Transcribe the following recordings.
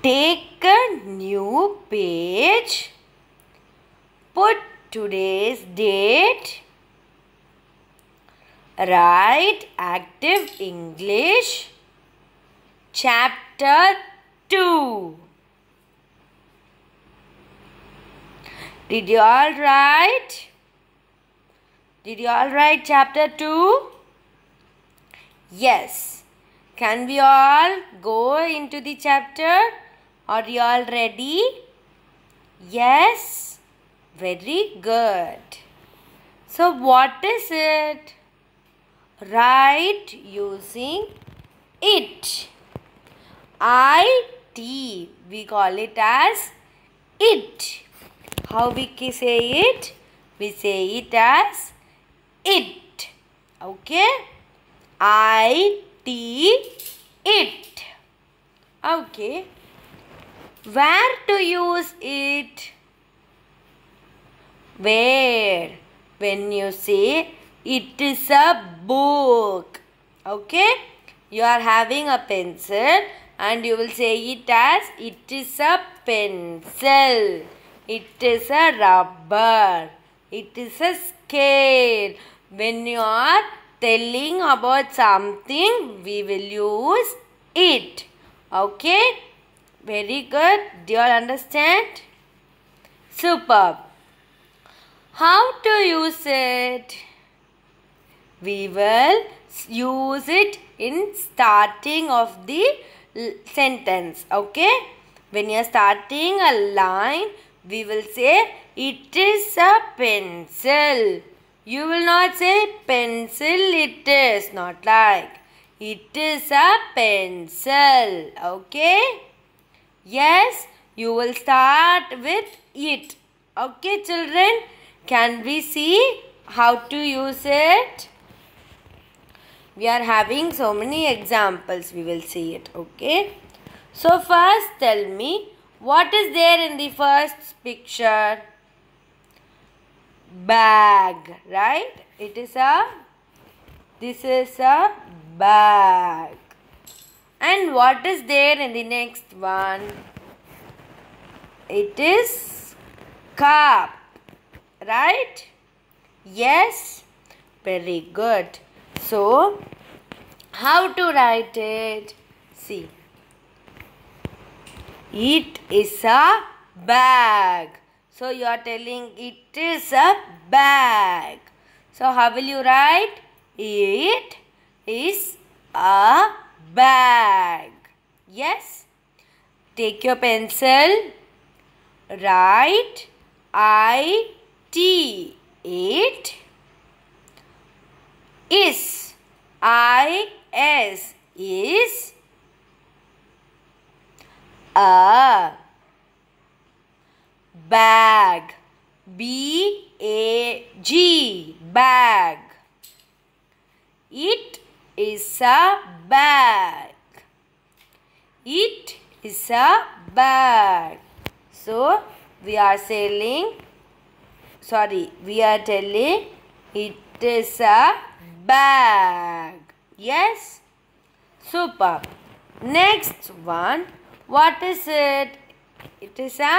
Take a new page. Put today's date. Write active English. Chapter 2. Did you all write? Did you all write chapter 2? Yes. Can we all go into the chapter? Are you all ready? Yes. Very good. So what is it? Write using it. I-T. We call it as it. How we say it? We say it as it. Okay? I-T. It. Okay where to use it where when you say it is a book okay you are having a pencil and you will say it as it is a pencil it is a rubber it is a scale when you are telling about something we will use it okay very good. Do you all understand? Superb. How to use it? We will use it in starting of the sentence. Okay? When you are starting a line, we will say, it is a pencil. You will not say, pencil it is. Not like, it is a pencil. Okay? Yes, you will start with it. Okay, children. Can we see how to use it? We are having so many examples. We will see it. Okay. So first tell me what is there in the first picture? Bag, right? It is a, this is a bag. And what is there in the next one? It is cup. Right? Yes. Very good. So, how to write it? See. It is a bag. So, you are telling it is a bag. So, how will you write? It is a bag. Yes? Take your pencil. Write I T. It is. I S is a bag. B A G bag. It is a bag. It is a bag. So we are selling, sorry, we are telling it is a bag. Yes? Super. Next one, what is it? It is a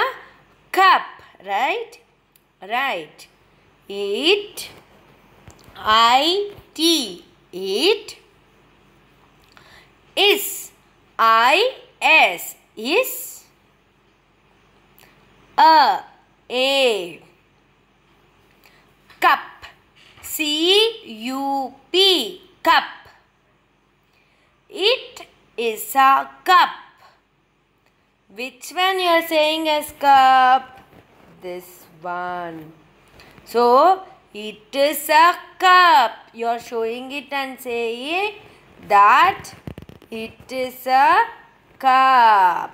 cup, right? Right. It, I, T, it is I S is a a cup C U P cup it is a cup which one you are saying is cup this one so it is a cup you are showing it and saying that it is a cup.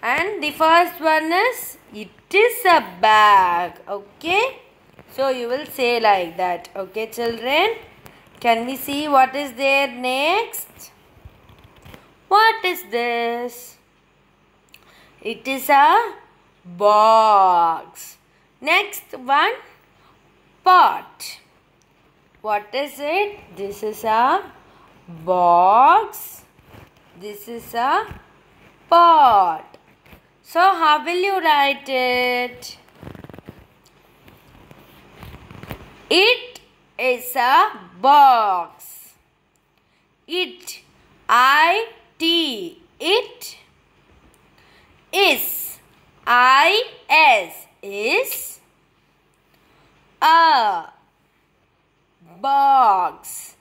And the first one is it is a bag. Okay. So you will say like that. Okay children. Can we see what is there next? What is this? It is a box. Next one, pot. What is it? This is a box. This is a pot. So how will you write it? It is a box. It, I, T, it is, I, S, is a box.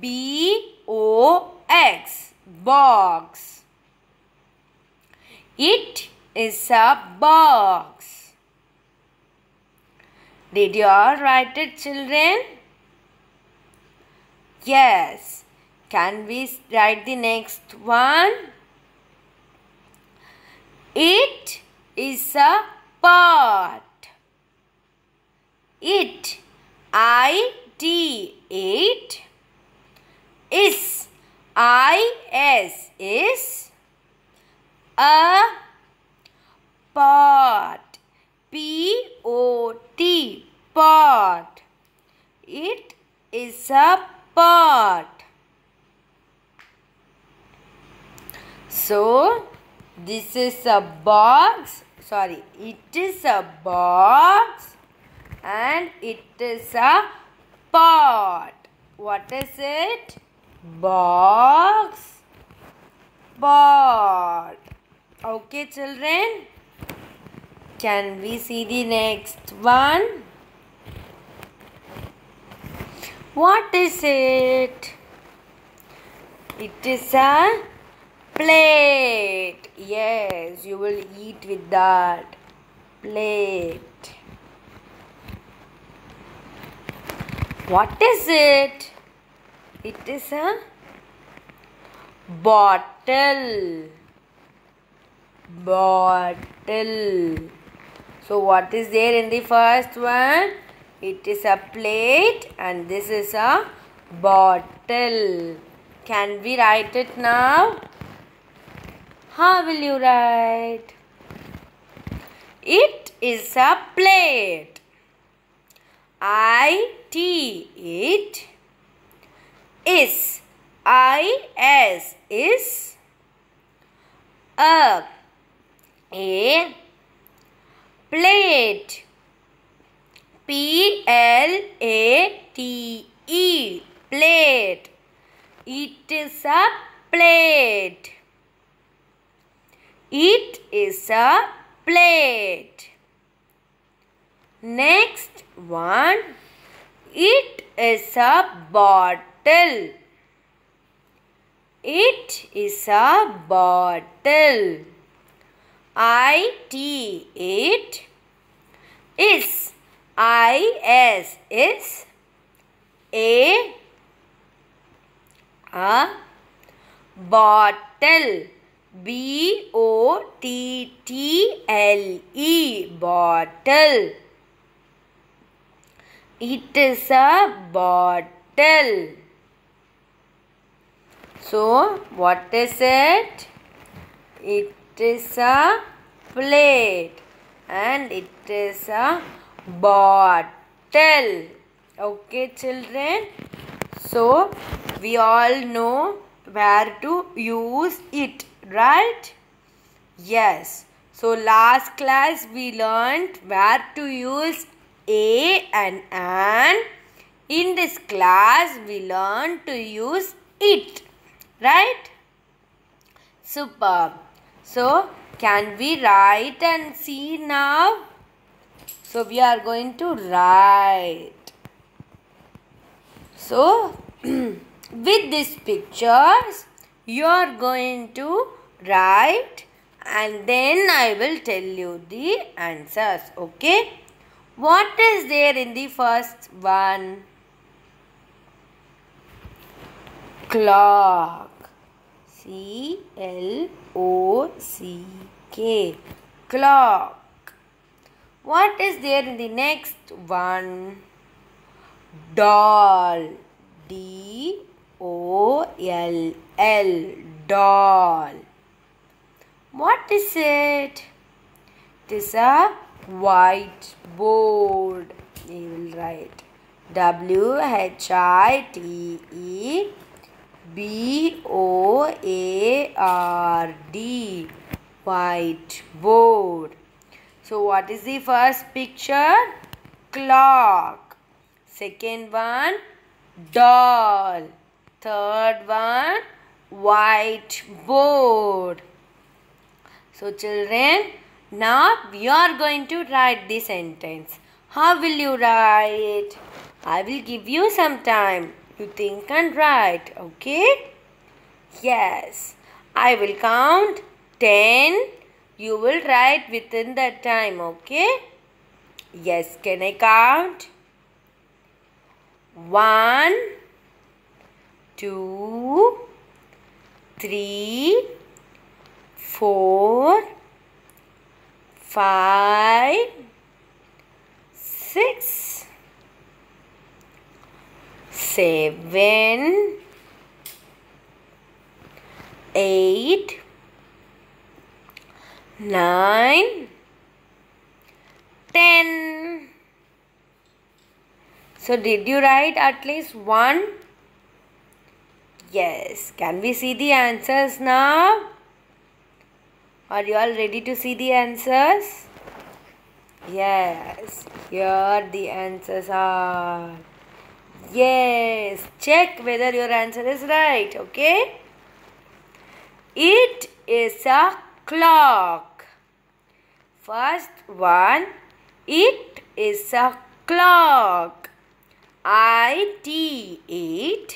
B O X box. It is a box. Did you all write it children? Yes. Can we write the next one? It is a pot. It. I-T. It is is is a pot p o t pot it is a pot so this is a box sorry it is a box and it is a pot what is it box box. okay children can we see the next one what is it it is a plate yes you will eat with that plate what is it it is a bottle. Bottle. So what is there in the first one? It is a plate and this is a bottle. Can we write it now? How will you write? It is a plate. I T it is I S is a a plate P L A T E plate it is a plate it is a plate next one it is a bottle bottle. It is a bottle. I T it is I S is a a bottle B O T T L E bottle. It is a bottle. So, what is it? It is a plate and it is a bottle. Okay, children. So, we all know where to use it, right? Yes. So, last class we learned where to use a and an. In this class, we learned to use it. Right? Superb. So, can we write and see now? So, we are going to write. So, with these pictures, you are going to write and then I will tell you the answers. Okay? What is there in the first one? Clock. C L O C K clock. What is there in the next one? Doll. D O L L doll. What is it? It is a white board. You will write W H I T E B O A R D whiteboard. So what is the first picture? Clock. Second one doll. Third one whiteboard. So children now we are going to write the sentence. How will you write? I will give you some time. You think and write. Okay? Yes. I will count 10. You will write within that time. Okay? Yes. Can I count? 1, 2, 3, 4, 5, 6, seven, eight, nine, ten. So did you write at least one? Yes. Can we see the answers now? Are you all ready to see the answers? Yes. Here the answers are. Yes, check whether your answer is right, okay? It is a clock. First one, it is a clock. I T it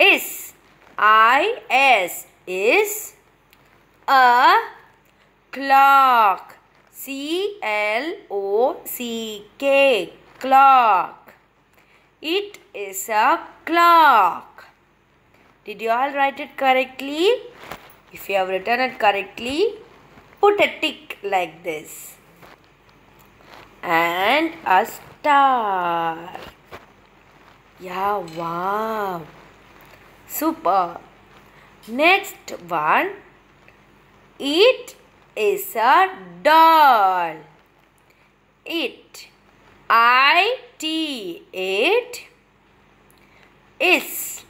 is I S is a clock. C L O C K clock. It is a clock. Did you all write it correctly? If you have written it correctly, put a tick like this. And a star. Yeah, wow. Super. Next one. It is a doll. It I T it is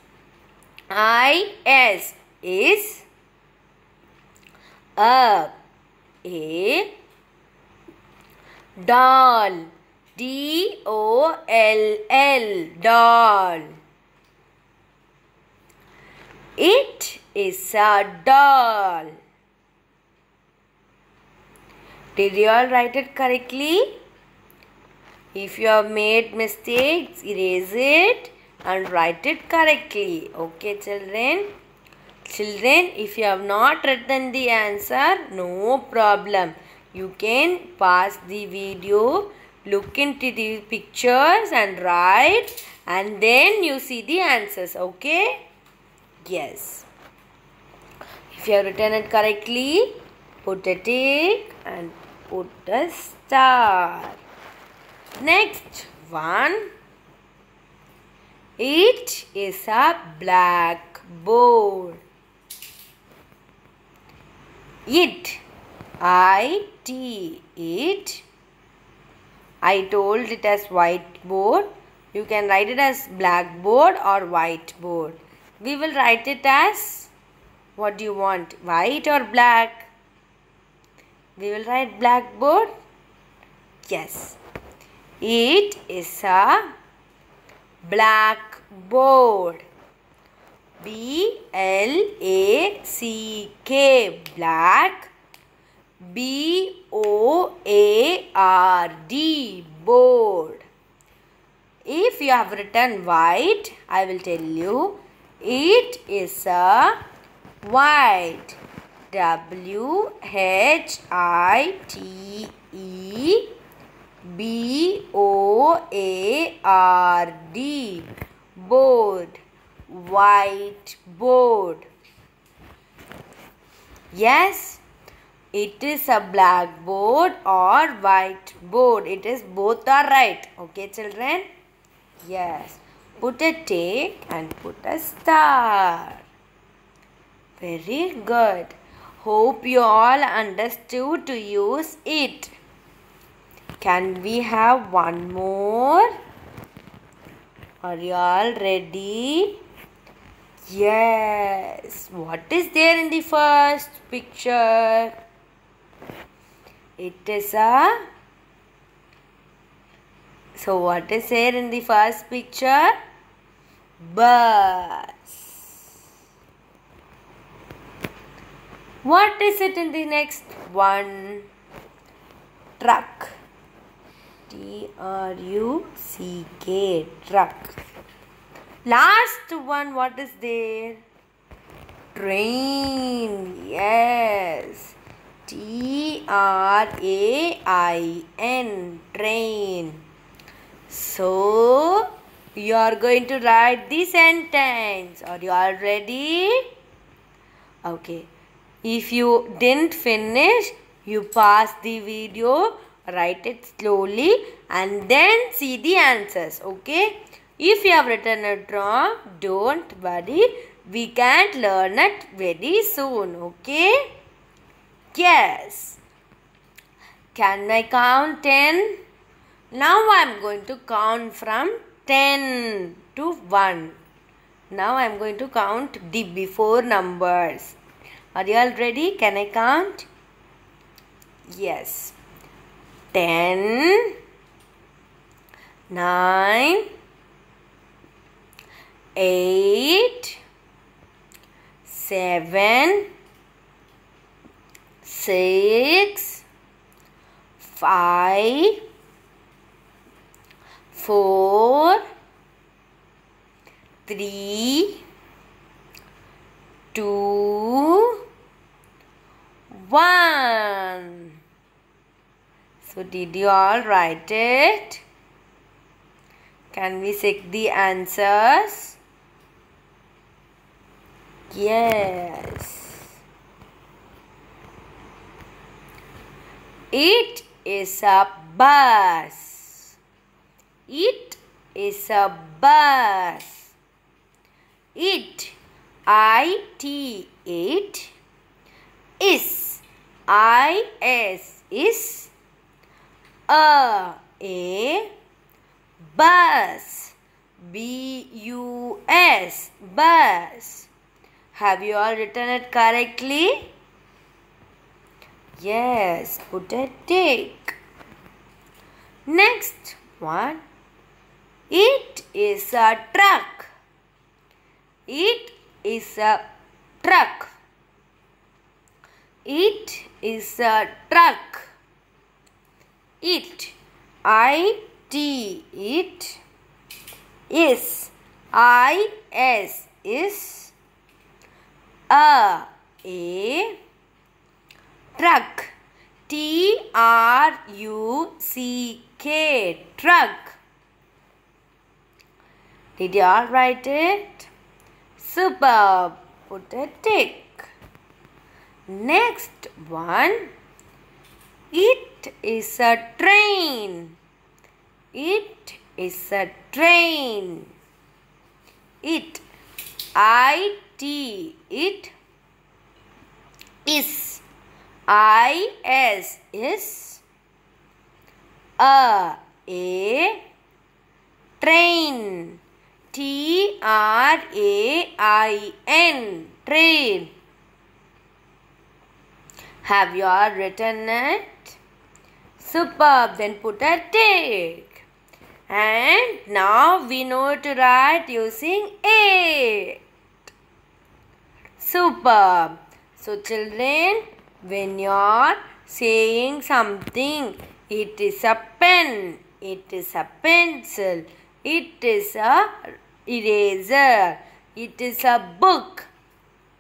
I S is a a doll D O L L doll It is a doll Did you all write it correctly? If you have made mistakes, erase it and write it correctly. Okay, children? Children, if you have not written the answer, no problem. You can pause the video, look into the pictures and write and then you see the answers. Okay? Yes. If you have written it correctly, put a tick and put a star. Next one. It is a blackboard. It. I T it. I told it as whiteboard. You can write it as blackboard or whiteboard. We will write it as what do you want? White or black? We will write blackboard. Yes. It is a blackboard. B L A C K black B O A R D board. If you have written white, I will tell you it is a white. W H I T E B O A R D board white board yes it is a blackboard or white board it is both are right okay children yes put a tick and put a star very good hope you all understood to use it can we have one more? Are you all ready? Yes. What is there in the first picture? It is a... So what is there in the first picture? Bus. What is it in the next one? Truck. T R U C K truck. Last one, what is there? Train. Yes. T R A I N. Train. So, you are going to write the sentence. Are you all ready? Okay. If you didn't finish, you pass the video Write it slowly and then see the answers. Okay. If you have written it wrong, don't worry. We can learn it very soon. Okay. Yes. Can I count 10? Now I am going to count from 10 to 1. Now I am going to count the before numbers. Are you all ready? Can I count? Yes ten, nine, eight, seven, six, five, four, three, two, one. So did you all write it? Can we check the answers? Yes. It is a bus. It is a bus. It, I-T, it, is, I-S, is, a a bus b u s bus have you all written it correctly yes put a tick next one it is a truck it is a truck it is a truck it I T it is I S is a a truck T R U C K truck did you all write it superb put a tick next one is a train. It is a train. It. I T. It is. I S is a a train. T R A I N train. Have you all written it? Superb. Then put a tick. And now we know to write using it. Superb. So children, when you are saying something, it is a pen, it is a pencil, it is a eraser, it is a book.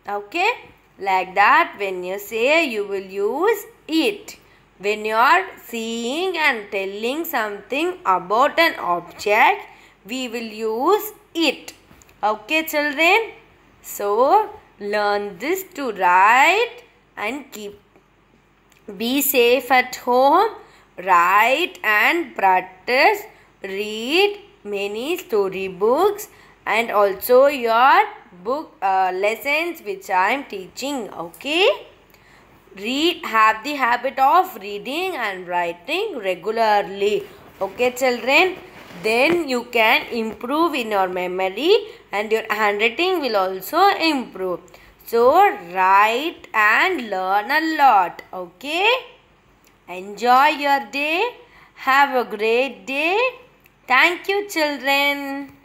Okay? Like that, when you say, you will use it. When you are seeing and telling something about an object, we will use it. Okay children? So, learn this to write and keep. Be safe at home. Write and practice. Read many story books and also your book uh, lessons which I am teaching. Okay? read have the habit of reading and writing regularly okay children then you can improve in your memory and your handwriting will also improve so write and learn a lot okay enjoy your day have a great day thank you children